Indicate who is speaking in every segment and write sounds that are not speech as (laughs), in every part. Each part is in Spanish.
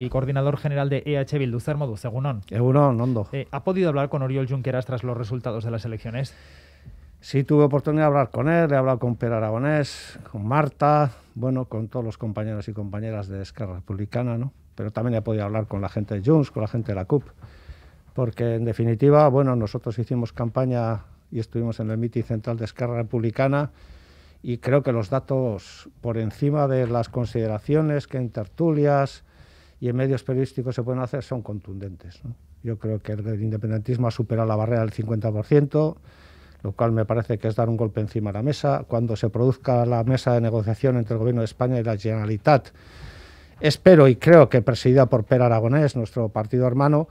Speaker 1: y coordinador general de EH Bildu, Cermodu, Egunon. Egunon, eh, ¿Ha podido hablar con Oriol Junqueras tras los resultados de las elecciones?
Speaker 2: Sí, tuve oportunidad de hablar con él, he hablado con Pere Aragonés, con Marta, bueno, con todos los compañeros y compañeras de Esquerra Republicana, ¿no? Pero también he podido hablar con la gente de Junts, con la gente de la CUP, porque en definitiva, bueno, nosotros hicimos campaña y estuvimos en el miti central de Esquerra Republicana y creo que los datos por encima de las consideraciones que en tertulias, y en medios periodísticos se pueden hacer son contundentes. Yo creo que el independentismo ha superado la barrera del 50%, lo cual me parece que es dar un golpe encima de la mesa. Cuando se produzca la mesa de negociación entre el Gobierno de España y la Generalitat, espero y creo que presidida por Per Aragonés, nuestro partido hermano,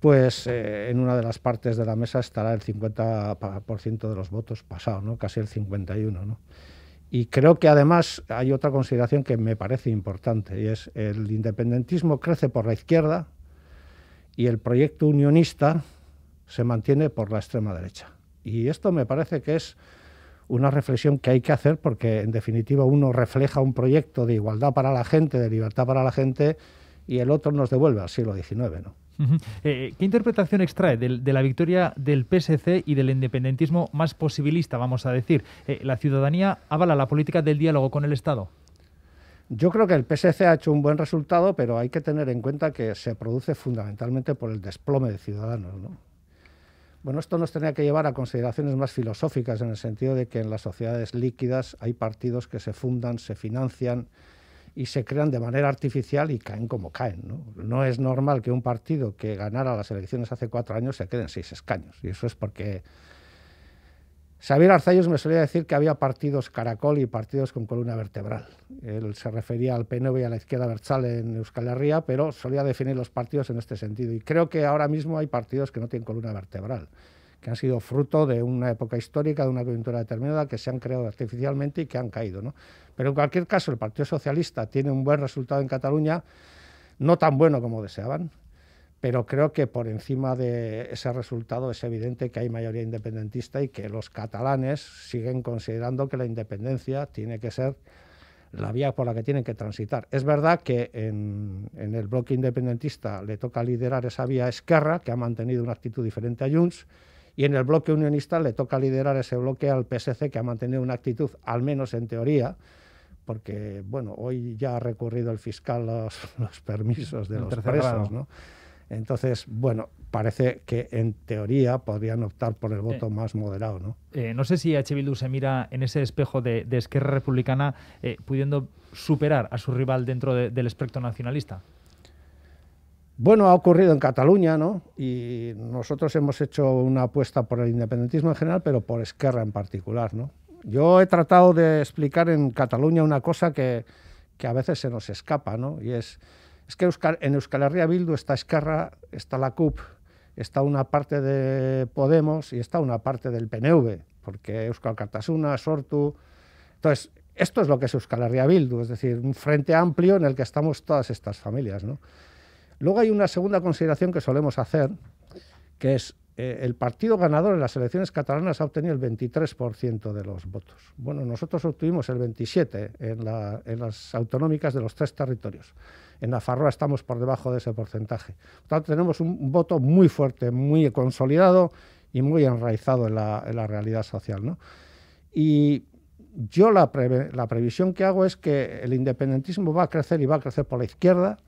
Speaker 2: pues eh, en una de las partes de la mesa estará el 50% de los votos pasados, ¿no? casi el 51%. ¿no? Y creo que además hay otra consideración que me parece importante, y es el independentismo crece por la izquierda y el proyecto unionista se mantiene por la extrema derecha. Y esto me parece que es una reflexión que hay que hacer porque en definitiva uno refleja un proyecto de igualdad para la gente, de libertad para la gente, y el otro nos devuelve al siglo XIX. ¿no?
Speaker 1: Eh, eh, ¿Qué interpretación extrae de, la victoria del PSC y del independentismo más posibilista, vamos a decir? Eh, ¿La ciudadanía avala la política del diálogo con el Estado?
Speaker 2: Yo creo que el PSC ha hecho un buen resultado, pero hay que tener en cuenta que se produce fundamentalmente por el desplome de ciudadanos. Bueno, esto nos tenía que llevar a consideraciones más filosóficas, en el sentido de que en las sociedades líquidas hay partidos que se fundan, se financian, y se crean de manera artificial y caen como caen. ¿no? es normal que un partido que ganara las elecciones hace cuatro años se quede en seis escaños. Y eso es porque Xavier Arzayos me solía decir que había partidos caracol y partidos con columna vertebral. Él se refería al PNV y a la izquierda verzal en Euskal Herria, pero solía definir los partidos en este sentido. Y creo que ahora mismo hay partidos que no tienen columna vertebral que han sido fruto de una época histórica, de una coyuntura determinada, que se han creado artificialmente y que han caído. ¿no? Pero en cualquier caso, el Partido Socialista tiene un buen resultado en Cataluña, no tan bueno como deseaban, pero creo que por encima de ese resultado es evidente que hay mayoría independentista y que los catalanes siguen considerando que la independencia tiene que ser la vía por la que tienen que transitar. Es verdad que en, en el bloque independentista le toca liderar esa vía a Esquerra, que ha mantenido una actitud diferente a Junts, y en el bloque unionista le toca liderar ese bloque al PSC que ha mantenido una actitud, al menos en teoría, porque bueno, hoy ya ha recurrido el fiscal los, (laughs) permisos de los presos, Entonces, bueno, parece que en teoría podrían optar por el eh, voto más moderado,
Speaker 1: eh, ¿no? sé si H. Bildu se mira en ese espejo de, de Esquerra Republicana eh, pudiendo superar a su rival dentro del espectro nacionalista.
Speaker 2: Bueno, ha ocurrido en Cataluña, ¿no? Y nosotros hemos hecho una apuesta por el independentismo en general, pero por Esquerra en particular, ¿no? Yo he tratado de explicar en Cataluña una cosa que, que a veces se nos escapa, ¿no? Y es, es que en Euskal Herria Bildu está Esquerra, está la CUP, está una parte de Podemos y está una parte del PNV, porque Euskal Cartasuna, Sortu... Entonces, esto es lo que es Euskal Herria Bildu, es decir, un frente amplio en el que estamos todas estas familias, ¿no? Luego hay una segunda consideración que solemos hacer, que es eh, el partido ganador en las elecciones catalanas ha obtenido el 23% de los votos. Bueno, nosotros obtuvimos el 27% en, las autonómicas de los tres territorios. En la Farroa estamos por debajo de ese porcentaje. Por tanto, tenemos un voto muy fuerte, muy consolidado y muy enraizado en la, realidad social. ¿no? Y yo la previsión que hago es que el independentismo va a crecer y va a crecer por la izquierda,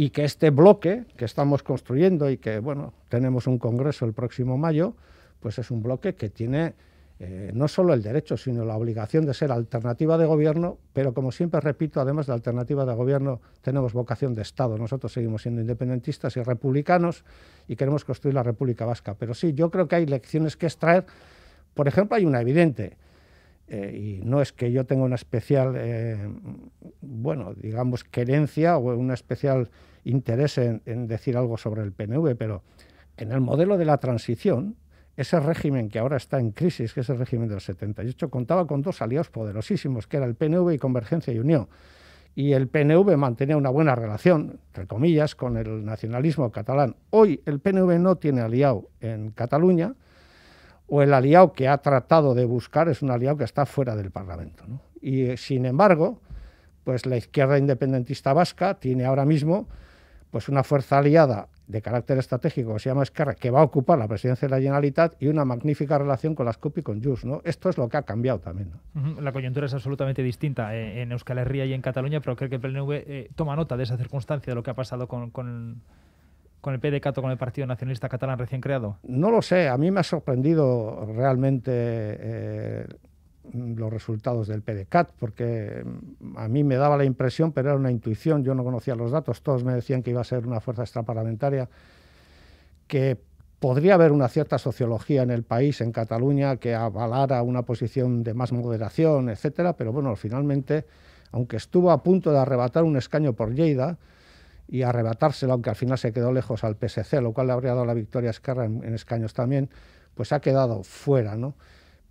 Speaker 2: y que este bloque que estamos construyendo y que, bueno, tenemos un congreso el próximo mayo, pues es un bloque que tiene eh, no solo el derecho, sino la obligación de ser alternativa de gobierno, pero como siempre repito, además de alternativa de gobierno, tenemos vocación de Estado. Nosotros seguimos siendo independentistas y republicanos y queremos construir la República Vasca. Pero sí, yo creo que hay lecciones que extraer. Por ejemplo, hay una evidente. Eh, y no es que yo tenga una especial, eh, bueno, digamos, querencia o un especial interés en, en, decir algo sobre el PNV, pero en el modelo de la transición, ese régimen que ahora está en crisis, que es el régimen del 78, contaba con dos aliados poderosísimos, que era el PNV y Convergencia y Unión. Y el PNV mantenía una buena relación, entre comillas, con el nacionalismo catalán. Hoy el PNV no tiene aliado en Cataluña, o el aliado que ha tratado de buscar es un aliado que está fuera del Parlamento. Y eh, sin embargo, pues la izquierda independentista vasca tiene ahora mismo pues una fuerza aliada de carácter estratégico que se llama Esquerra, que va a ocupar la presidencia de la Generalitat y una magnífica relación con las CUP y con Jus. ¿no? Esto es lo que ha cambiado también.
Speaker 1: La coyuntura es absolutamente distinta eh, en Euskal Herria y en Cataluña, pero creo que el PNV eh, toma nota de esa circunstancia, de lo que ha pasado con con el PDCAT o con el Partido Nacionalista Catalán recién creado?
Speaker 2: No lo sé, a mí me ha sorprendido realmente eh, los resultados del PDCAT, porque a mí me daba la impresión, pero era una intuición, yo no conocía los datos, todos me decían que iba a ser una fuerza extraparlamentaria, que podría haber una cierta sociología en el país, en Cataluña, que avalara una posición de más moderación, etcétera, pero bueno, finalmente, aunque estuvo a punto de arrebatar un escaño por Lleida, y arrebatárselo, aunque al final se quedó lejos al PSC, lo cual le habría dado la victoria a Esquerra en, escaños también, pues ha quedado fuera. ¿no?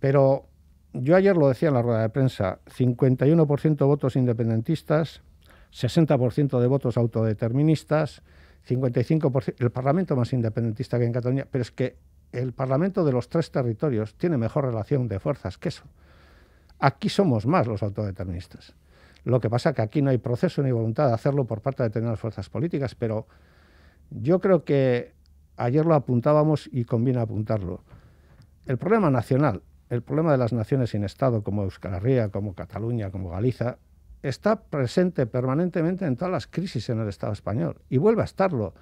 Speaker 2: Pero yo ayer lo decía en la rueda de prensa, 51% votos independentistas, 60% de votos autodeterministas, 55%, el Parlamento más independentista que en Cataluña, pero es que el Parlamento de los tres territorios tiene mejor relación de fuerzas que eso. Aquí somos más los autodeterministas. Lo que pasa es que aquí no hay proceso ni voluntad de hacerlo por parte de determinadas fuerzas políticas, pero yo creo que ayer lo apuntábamos y conviene apuntarlo. El problema nacional, el problema de las naciones sin Estado como Euskal Herria, como Cataluña, como Galiza, está presente permanentemente en todas las crisis en el Estado español y vuelve a estarlo.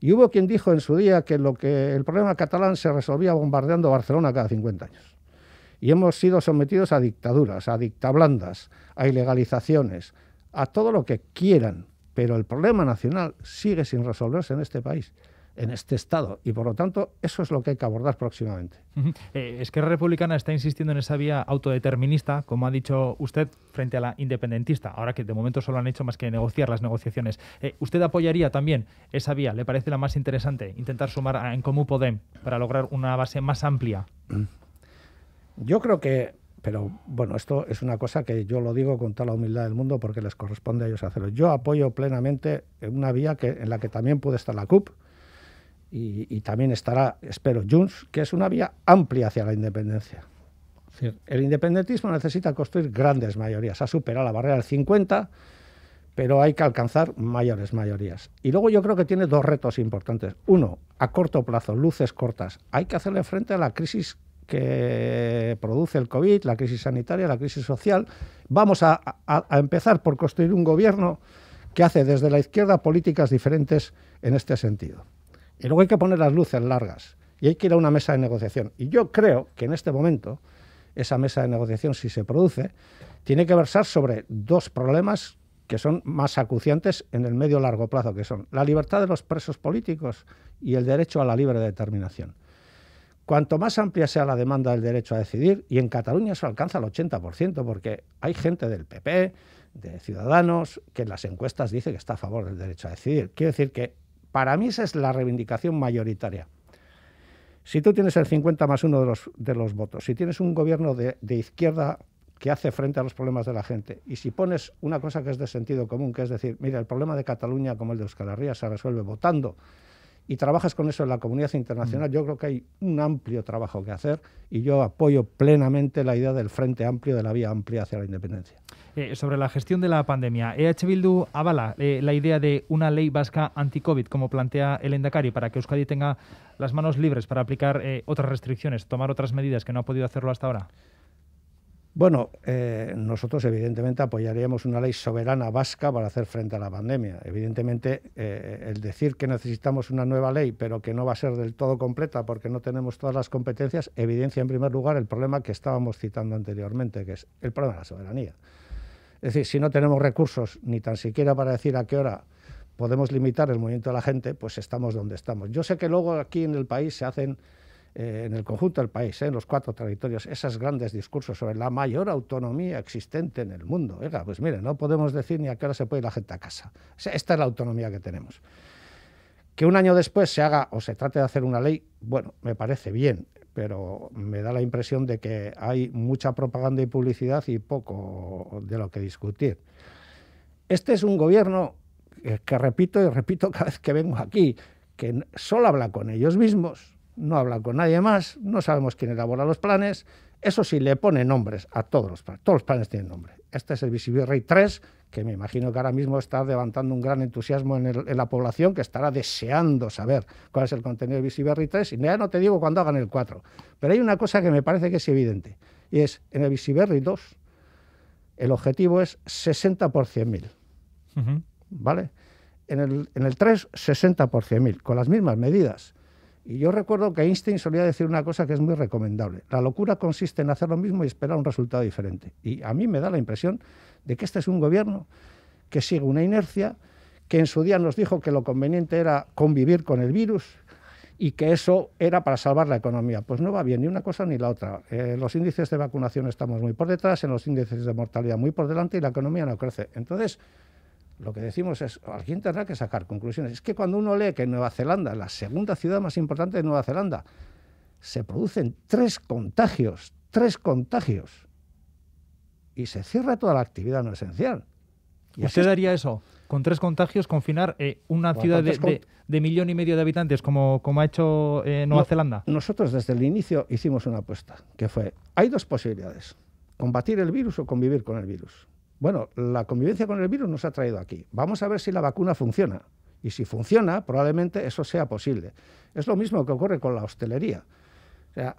Speaker 2: Y hubo quien dijo en su día que, lo que el problema catalán se resolvía bombardeando Barcelona cada 50 años y hemos sido sometidos a dictaduras, a dictablandas, a ilegalizaciones, a todo lo que quieran, pero el problema nacional sigue sin resolverse en este país en este Estado. Y por lo tanto, eso es lo que hay que abordar próximamente.
Speaker 1: Eh, es que la Republicana está insistiendo en esa vía autodeterminista, como ha dicho usted, frente a la independentista, ahora que de momento solo han hecho más que negociar las negociaciones. Eh, ¿Usted apoyaría también esa vía? ¿Le parece la más interesante? Intentar sumar a En Comú Podem para lograr una base más
Speaker 2: amplia. Mm. Yo creo que, pero bueno, esto es una cosa que yo lo digo con toda la humildad del mundo porque les corresponde a ellos hacerlo. Yo apoyo plenamente una vía que, en la que también puede estar la CUP y, también estará, espero, Junts, que es una vía amplia hacia la independencia. El independentismo necesita construir grandes mayorías. Ha superado la barrera del 50, pero hay que alcanzar mayores mayorías. Y luego yo creo que tiene dos retos importantes. Uno, a corto plazo, luces cortas. Hay que hacerle frente a la crisis que produce el COVID, la crisis sanitaria, la crisis social. Vamos a, empezar por construir un gobierno que hace desde la izquierda políticas diferentes en este sentido. Y luego hay que poner las luces largas y hay que ir a una mesa de negociación. Y yo creo que en este momento esa mesa de negociación, si se produce, tiene que versar sobre dos problemas que son más acuciantes en el medio largo plazo, que son la libertad de los presos políticos y el derecho a la libre determinación. Cuanto más amplia sea la demanda del derecho a decidir, y en Cataluña eso alcanza el 80%, porque hay gente del PP, de Ciudadanos, que en las encuestas dice que está a favor del derecho a decidir. Quiero decir que para mí esa es la reivindicación mayoritaria. Si tú tienes el 50 más uno de los, de los votos, si tienes un gobierno de, izquierda que hace frente a los problemas de la gente. Y si pones una cosa que es de sentido común, que es decir, mira, el problema de Cataluña como el de Euskal Herria se resuelve votando y trabajas con eso en la comunidad internacional, mm. yo creo que hay un amplio trabajo que hacer y yo apoyo plenamente la idea del Frente Amplio, de la vía amplia hacia la independencia.
Speaker 1: Eh, sobre la gestión de la pandemia, EH Bildu avala eh, la idea de una ley vasca anti-COVID, como plantea el Endacari, para que Euskadi tenga las manos libres para aplicar eh, otras restricciones, tomar otras medidas que no ha podido hacerlo hasta ahora.
Speaker 2: Bueno, eh, nosotros evidentemente apoyaríamos una ley soberana vasca para hacer frente a la pandemia. Evidentemente, eh, el decir que necesitamos una nueva ley, pero que no va a ser del todo completa porque no tenemos todas las competencias, evidencia en primer lugar el problema que estábamos citando anteriormente, que es el problema de la soberanía. Es decir, si no tenemos recursos ni tan siquiera para decir a qué hora podemos limitar el movimiento de la gente, pues estamos donde estamos. Yo sé que luego aquí en el país se hacen eh, en el conjunto del país, eh, en los cuatro territorios, esos grandes discursos sobre la mayor autonomía existente en el mundo. pues mire, no podemos decir ni a qué hora se puede ir la gente a casa. esta es la autonomía que tenemos. Que un año después se haga o se trate de hacer una ley, bueno, me parece bien, pero me da la impresión de que hay mucha propaganda y publicidad y poco de lo que discutir. Este es un gobierno que, que repito y repito cada vez que vengo aquí, que solo habla con ellos mismos, no hablan con nadie más, no sabemos quién elabora los planes. Eso sí, le pone nombres a todos los planes. Todos los planes tienen nombre. Este es el Visivirrey 3, que me imagino que ahora mismo está levantando un gran entusiasmo en, la población, que estará deseando saber cuál es el contenido de Visivirrey 3. Y ya no te digo cuándo hagan el 4. Pero hay una cosa que me parece que es evidente, y es en el Visivirrey 2, el objetivo es 60 por 100.000. ¿Vale? En el, en el 3, 60 por 100.000, con las mismas medidas y yo recuerdo que Einstein solía decir una cosa que es muy recomendable. La locura consiste en hacer lo mismo y esperar un resultado diferente. Y a mí me da la impresión de que este es un gobierno que sigue una inercia, que en su día nos dijo que lo conveniente era convivir con el virus y que eso era para salvar la economía. Pues no va bien ni una cosa ni la otra. Eh, los índices de vacunación estamos muy por detrás, en los índices de mortalidad muy por delante y la economía no crece. Entonces, lo que decimos es, alguien tendrá que sacar conclusiones. Es que cuando uno lee que en Nueva Zelanda, la segunda ciudad más importante de Nueva Zelanda, se producen tres contagios, tres contagios, y se cierra toda la actividad no esencial. Y ¿Usted daría eso?
Speaker 1: Con tres contagios, confinar eh, una ciudad de, de, millón y medio de habitantes, como, como ha hecho eh, Nueva Zelanda.
Speaker 2: Nosotros desde el inicio hicimos una apuesta, que fue, hay dos posibilidades, combatir el virus o convivir con el virus bueno, la convivencia con el virus nos ha traído aquí. Vamos a ver si la vacuna funciona. Y si funciona, probablemente eso sea posible. Es lo mismo que ocurre con la hostelería. O sea,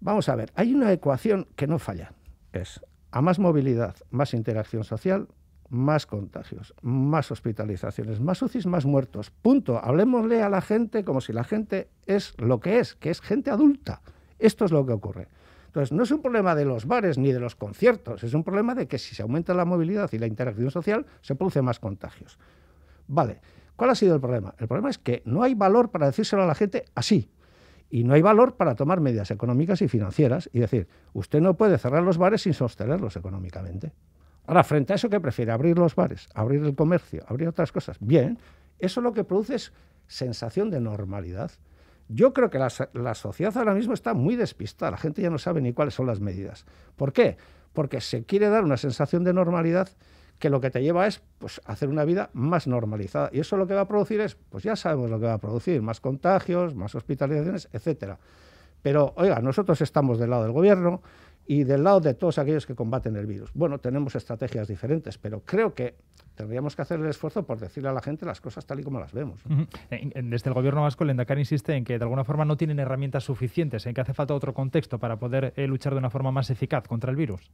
Speaker 2: vamos a ver, hay una ecuación que no falla. Es a más movilidad, más interacción social, más contagios, más hospitalizaciones, más UCIs, más muertos. Punto. Hablemosle a la gente como si la gente es lo que es, que es gente adulta. Esto es lo que ocurre. Entonces, no es un problema de los bares ni de los conciertos, es un problema de que si se aumenta la movilidad y la interacción social, se producen más contagios. Vale, ¿cuál ha sido el problema? El problema es que no hay valor para decírselo a la gente así. Y no hay valor para tomar medidas económicas y financieras y decir, usted no puede cerrar los bares sin sostenerlos económicamente. Ahora, frente a eso, que prefiere? Abrir los bares, abrir el comercio, abrir otras cosas. Bien, eso lo que produce es sensación de normalidad. Yo creo que la, sociedad ahora mismo está muy despistada, la gente ya no sabe ni cuáles son las medidas. ¿Por qué? Porque se quiere dar una sensación de normalidad que lo que te lleva es pues, hacer una vida más normalizada. Y eso lo que va a producir es, pues ya sabemos lo que va a producir, más contagios, más hospitalizaciones, etc. Pero, oiga, nosotros estamos del lado del gobierno, y del lado de todos aquellos que combaten el virus. Bueno, tenemos estrategias diferentes, pero creo que tendríamos que hacer el esfuerzo por decirle a la gente las cosas tal y como las vemos.
Speaker 1: Eh, desde el gobierno vasco, el Endacar insiste en que de alguna forma no tienen herramientas suficientes, en que hace falta otro contexto para poder eh, luchar de una forma más eficaz contra el virus.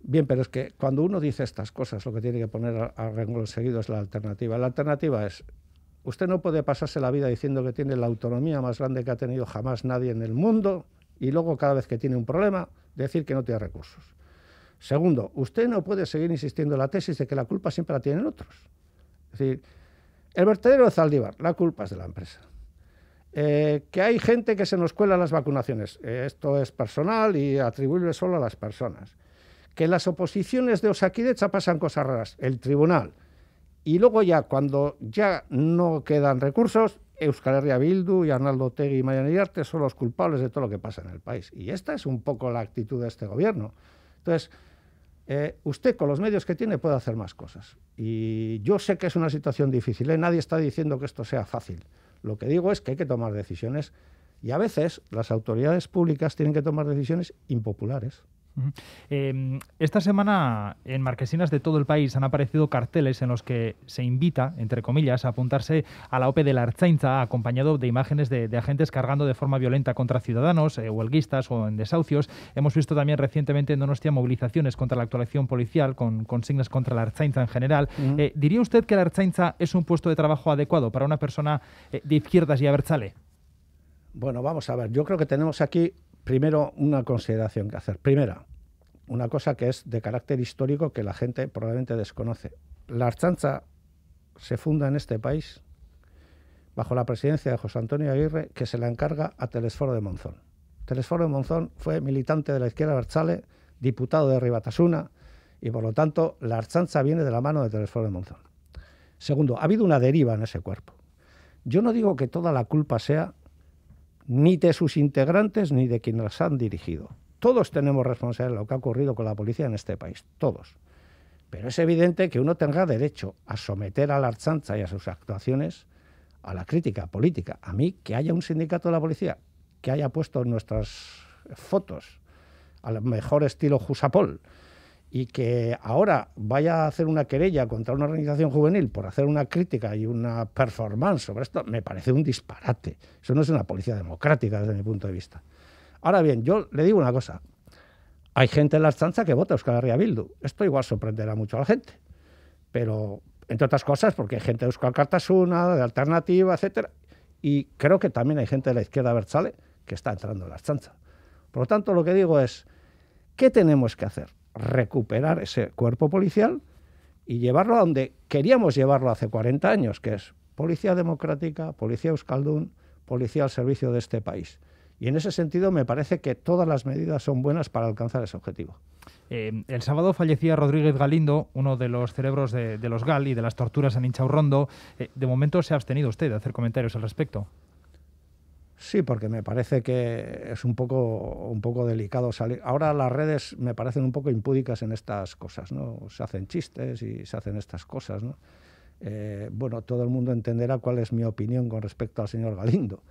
Speaker 2: Bien, pero es que cuando uno dice estas cosas, lo que tiene que poner a, a renglón seguido es la alternativa. La alternativa es Usted no puede pasarse la vida diciendo que tiene la autonomía más grande que ha tenido jamás nadie en el mundo y luego cada vez que tiene un problema decir que no tiene recursos. Segundo, usted no puede seguir insistiendo en la tesis de que la culpa siempre la tienen otros. Es decir, el vertedero de Zaldívar, la culpa es de la empresa. Eh, que hay gente que se nos cuela las vacunaciones. Eh, esto es personal y atribuible solo a las personas. Que las oposiciones de Osakidecha pasan cosas raras. El tribunal. Y luego ya, cuando ya no quedan recursos, Euskal Herria Bildu y Arnaldo Tegui y Mariano Iriarte son los culpables de todo lo que pasa en el país. Y esta es un poco la actitud de este gobierno. Entonces, eh, usted con los medios que tiene puede hacer más cosas. Y yo sé que es una situación difícil, ¿eh? nadie está diciendo que esto sea fácil. Lo que digo es que hay que tomar decisiones y a veces las autoridades públicas tienen que tomar decisiones impopulares.
Speaker 1: Em, esta semana en marquesinas de todo el país han aparecido carteles en los que se invita, entre comillas, a apuntarse a la OPE de la Arzainza, acompañado de imágenes de, agentes cargando de forma violenta contra ciudadanos, eh, huelguistas o en desahucios. Hemos visto también recientemente en Donostia movilizaciones contra la actuación policial con consignas contra la Arzainza en general. Eh, ¿Diría usted que la Arzainza es un puesto de trabajo adecuado para una persona eh, de izquierdas y abertzale?
Speaker 2: Bueno, vamos a ver, yo creo que tenemos aquí primero una consideración que hacer. Primera, una cosa que es de carácter histórico que la gente probablemente desconoce. La Archancha se funda en este país bajo la presidencia de José Antonio Aguirre, que se la encarga a Telesforo de Monzón. Telesforo de Monzón fue militante de la izquierda Barchale, diputado de Ribatasuna, y por lo tanto la Archancha viene de la mano de Telesforo de Monzón. Segundo, ha habido una deriva en ese cuerpo. Yo no digo que toda la culpa sea ni de sus integrantes ni de quienes las han dirigido. Todos tenemos responsabilidad de lo que ha ocurrido con la policía en este país, todos. Pero es evidente que uno tenga derecho a someter a la Archanza y a sus actuaciones a la crítica política. A mí, que haya un sindicato de la policía que haya puesto nuestras fotos al mejor estilo Jusapol, y que ahora vaya a hacer una querella contra una organización juvenil por hacer una crítica y una performance sobre esto, me parece un disparate. Eso no es una policía democrática desde mi punto de vista. Ahora bien, yo le digo una cosa. Hay gente en las chanzas que vota a Euskal Herria Bildu. Esto igual sorprenderá mucho a la gente. Pero, entre otras cosas, porque hay gente de Euskal Cartasuna, de Alternativa, etc. Y creo que también hay gente de la izquierda Berzale que está entrando en las chanzas Por lo tanto, lo que digo es, ¿qué tenemos que hacer? recuperar ese cuerpo policial y llevarlo a donde queríamos llevarlo hace 40 años, que es policía democrática, policía euskaldun, policía al servicio de este país. Y en ese sentido me parece que todas las medidas son buenas para alcanzar ese objetivo.
Speaker 1: Eh, el sábado fallecía Rodríguez Galindo, uno de los cerebros de, los GAL y de las torturas en Inchaurrondo. Eh, de momento se ha abstenido usted de hacer comentarios al respecto.
Speaker 2: Sí, porque me parece que es un poco, un poco delicado salir. Ahora las redes me parecen un poco impúdicas en estas cosas, ¿no? Se hacen chistes y se hacen estas cosas, ¿no? Eh, bueno, todo el mundo entenderá cuál es mi opinión con respecto al señor Galindo.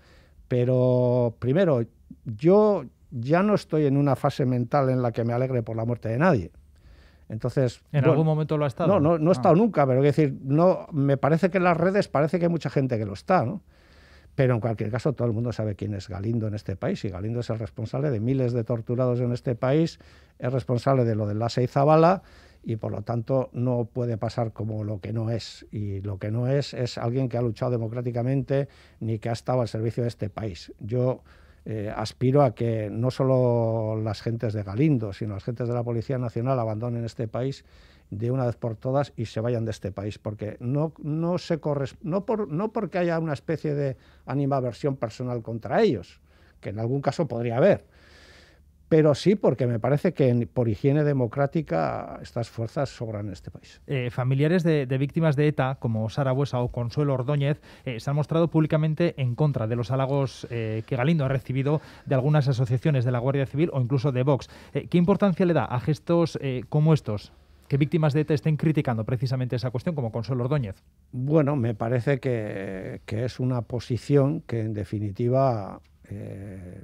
Speaker 2: Pero primero, yo ya no estoy en una fase mental en la que me alegre por la muerte de nadie. Entonces, ¿En algún momento lo ha estado? No, no, he ah. estado nunca, pero quiero decir, no, me parece que en las redes parece que hay mucha gente que lo está, ¿no? Pero en cualquier caso, todo el mundo sabe quién es Galindo en este país y Galindo es el responsable de miles de torturados en este país, es responsable de lo de Lasa y Zabala y por lo tanto no puede pasar como lo que no es. Y lo que no es es alguien que ha luchado democráticamente ni que ha estado al servicio de este país. Yo eh, aspiro a que no solo las gentes de Galindo, sino las gentes de la Policía Nacional abandonen este país de una vez por todas y se vayan de este país, porque no, no, se no, por, no porque haya una especie de animaversión personal contra ellos, que en algún caso podría haber, pero sí porque me parece que por higiene democrática estas fuerzas sobran en este país.
Speaker 1: Eh, familiares de, víctimas de ETA, como Sara Buesa o Consuelo Ordóñez, eh, se han mostrado públicamente en contra de los halagos eh, que Galindo ha recibido de algunas asociaciones de la Guardia Civil o incluso de Vox. ¿Qué importancia le da a gestos como estos? que víctimas de ETA estén criticando precisamente esa cuestión, como Consuelo Ordóñez.
Speaker 2: Bueno, me parece que, es una posición que en definitiva... Eh,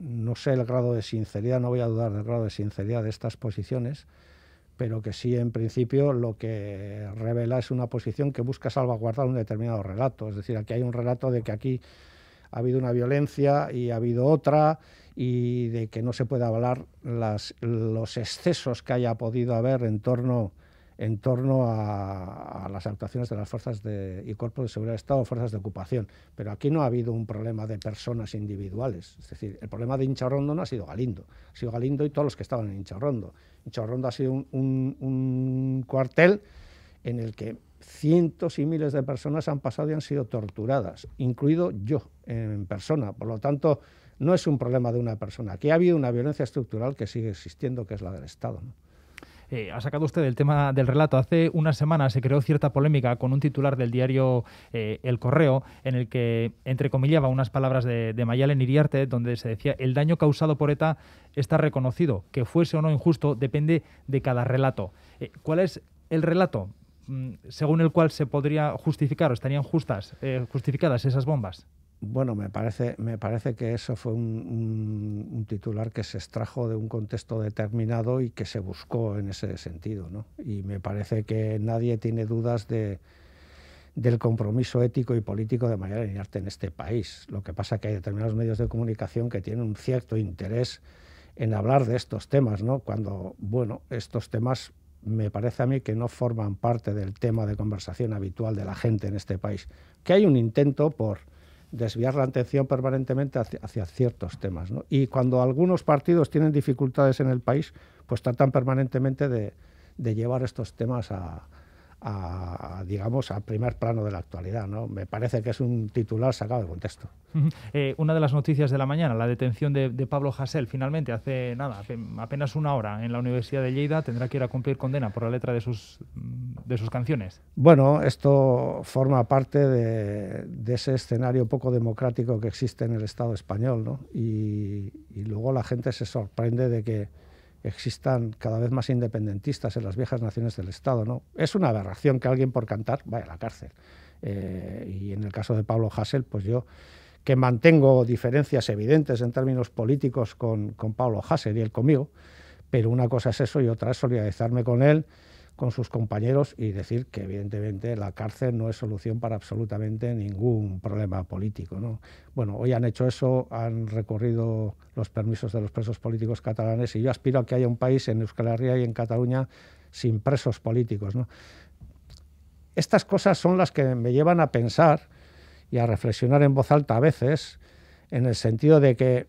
Speaker 2: no sé el grado de sinceridad, no voy a dudar del grado de sinceridad de estas posiciones, pero que sí, en principio, lo que revela es una posición que busca salvaguardar un determinado relato. Es decir, aquí hay un relato de que aquí ha habido una violencia y ha habido otra y de que no se puede hablar los excesos que haya podido haber en torno, en torno a, las actuaciones de las fuerzas y cuerpos de seguridad de Estado, fuerzas de ocupación. Pero aquí no ha habido un problema de personas individuales. Es decir, el problema de Incharrondo no ha sido Galindo, ha sido Galindo y todos los que estaban en Incharrondo. Incharrondo ha sido un cuartel en el que cientos y miles de personas han pasado y han sido torturadas, incluido yo en persona. Por lo tanto, no es un problema de una persona. Que ha habido una violencia estructural que sigue existiendo, que es la del Estado.
Speaker 1: Eh, ha sacado usted el tema del relato. Hace una semana se creó cierta polémica con un titular del diario eh, El Correo, en el que entrecomillaba unas palabras de, de Mayalen Iriarte, donde se decía: el daño causado por ETA está reconocido. Que fuese o no injusto depende de cada relato. Eh, ¿Cuál es el relato Mm, según el cual se podría justificar o estarían justas, eh, justificadas esas bombas?
Speaker 2: Bueno, me parece, me parece que eso fue un, titular que se extrajo de un contexto determinado y que se buscó en ese sentido. ¿no? Y me parece que nadie tiene dudas de, del compromiso ético y político de manera Arte en este país. Lo que pasa es que hay determinados medios de comunicación que tienen un cierto interés en hablar de estos temas, ¿no? cuando bueno, estos temas me parece a mí que no forman parte del tema de conversación habitual de la gente en este país. Que hay un intento por desviar la atención permanentemente hacia, ciertos temas. Y cuando algunos partidos tienen dificultades en el país, pues tratan permanentemente de llevar estos temas a, a, digamos, al primer plano de la actualidad. ¿no? Me parece que es un titular sacado de contexto.
Speaker 1: Eh, una de las noticias de la mañana, la detención de, Pablo Hassel, finalmente, hace nada, apenas una hora en la Universidad de Lleida, tendrá que ir a cumplir condena por la letra de sus, de sus canciones.
Speaker 2: Bueno, esto forma parte de, ese escenario poco democrático que existe en el Estado español, ¿no? y luego la gente se sorprende de que existan cada vez más independentistas en las viejas naciones del Estado. ¿no? Es una aberración que alguien por cantar vaya a la cárcel. Eh, y en el caso de Pablo Hassel, pues yo que mantengo diferencias evidentes en términos políticos con, con Pablo Hassel y él conmigo, pero una cosa es eso y otra es solidarizarme con él con sus compañeros y decir que evidentemente la cárcel no es solución para absolutamente ningún problema político. ¿no? Bueno, hoy han hecho eso, han recorrido los permisos de los presos políticos catalanes y yo aspiro a que haya un país en Euskal Herria y en Cataluña sin presos políticos. ¿no? Estas cosas son las que me llevan a pensar y a reflexionar en voz alta a veces, en el sentido de que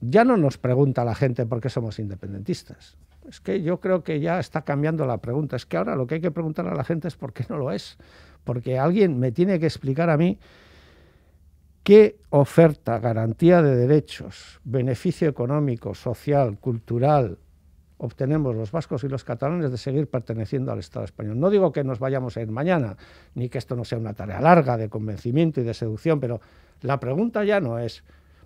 Speaker 2: ya no nos pregunta la gente por qué somos independentistas. Es que yo creo que ya está cambiando la pregunta. Es que ahora lo que hay que preguntar a la gente es por qué no lo es. Porque alguien me tiene que explicar a mí qué oferta, garantía de derechos, beneficio económico, social, cultural, obtenemos los vascos y los catalanes de seguir perteneciendo al Estado español. No digo que nos vayamos a ir mañana, ni que esto no sea una tarea larga de convencimiento y de seducción, pero la pregunta ya no es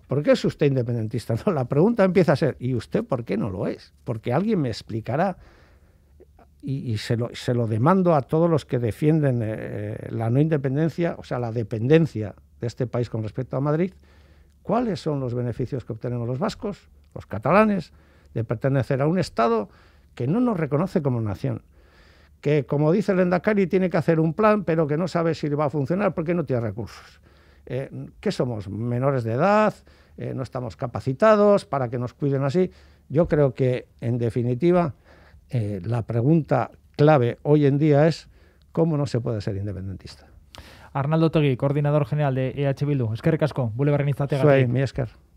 Speaker 2: ¿Por qué es usted independentista? (laughs) No, la pregunta empieza a ser, ¿y usted por qué no lo es? Porque alguien me explicará y, se, lo, se, lo, demando a todos los que defienden eh, eh, la no independencia, o sea, la dependencia de este país con respecto a Madrid, cuáles son los beneficios que obtenemos los vascos, los catalanes, de pertenecer a un Estado que no nos reconoce como nación, que, como dice el Endacari, tiene que hacer un plan, pero que no sabe si va a funcionar porque no tiene recursos. Eh, ¿qué somos? ¿Menores de edad? Eh, ¿No estamos capacitados para que nos cuiden así? Yo creo que, en definitiva, eh, la pregunta clave hoy en día es cómo no se puede ser independentista.
Speaker 1: Arnaldo Togui, coordinador general de EH Bildu. Esker Casco, Boulevard Soy
Speaker 2: mi Esker.